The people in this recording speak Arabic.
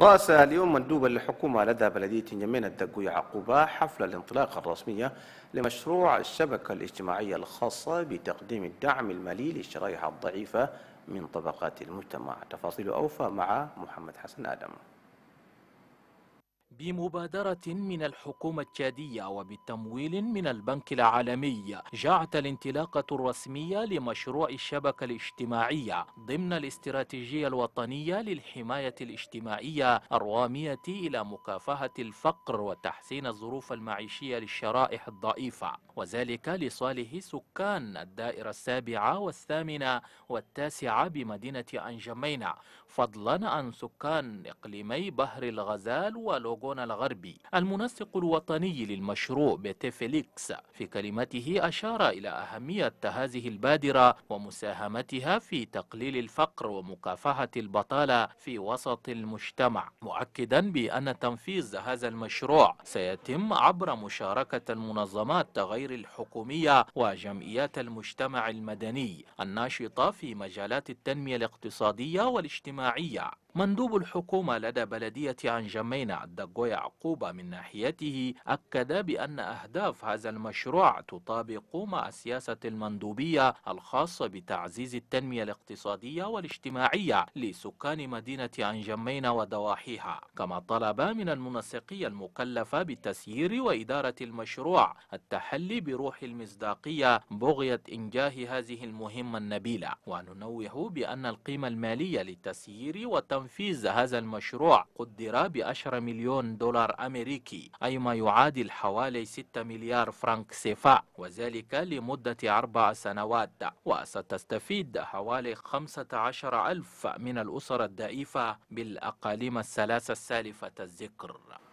رأس اليوم مندوبا للحكومة لدى بلدية يمين الدقوي عقوبة حفل الانطلاق الرسمية لمشروع الشبكة الاجتماعية الخاصة بتقديم الدعم المالي للشرائح الضعيفة من طبقات المجتمع تفاصيل أوفى مع محمد حسن آدم بمبادرة من الحكومة التشادية وبتمويل من البنك العالمي جاءت الانطلاقة الرسمية لمشروع الشبكة الاجتماعية ضمن الاستراتيجية الوطنية للحماية الاجتماعية الرامية إلى مكافحة الفقر وتحسين الظروف المعيشية للشرائح الضعيفة وذلك لصالح سكان الدائرة السابعة والثامنة والتاسعة بمدينة أنجمينة فضلا عن سكان إقليمي بحر الغزال ولو الأوغون الغربي المنسق الوطني للمشروع بيتيفليكس في كلمته أشار إلى أهمية هذه البادرة ومساهمتها في تقليل الفقر ومكافحة البطالة في وسط المجتمع مؤكدا بأن تنفيذ هذا المشروع سيتم عبر مشاركة المنظمات غير الحكومية وجمعيات المجتمع المدني الناشطة في مجالات التنمية الاقتصادية والاجتماعية مندوب الحكومة لدى بلدية عنجمين الدقو يعقوب من ناحيته أكد بأن أهداف هذا المشروع تطابق مع السياسة المندوبية الخاصة بتعزيز التنمية الاقتصادية والاجتماعية لسكان مدينة عنجمين وضواحيها كما طلب من المنسقية المكلفة بتسيير وإدارة المشروع التحلي بروح المصداقية بغية إنجاه هذه المهمة النبيلة وننوه بأن القيمة المالية للتسيير وتنفيذ تنفيذ هذا المشروع قدر ب 10 مليون دولار أمريكي أي ما يعادل حوالي 6 مليار فرنك سيفا وذلك لمدة أربع سنوات وستستفيد حوالي 15 ألف من الأسر الضعيفة بالأقاليم الثلاثة السالفة الذكر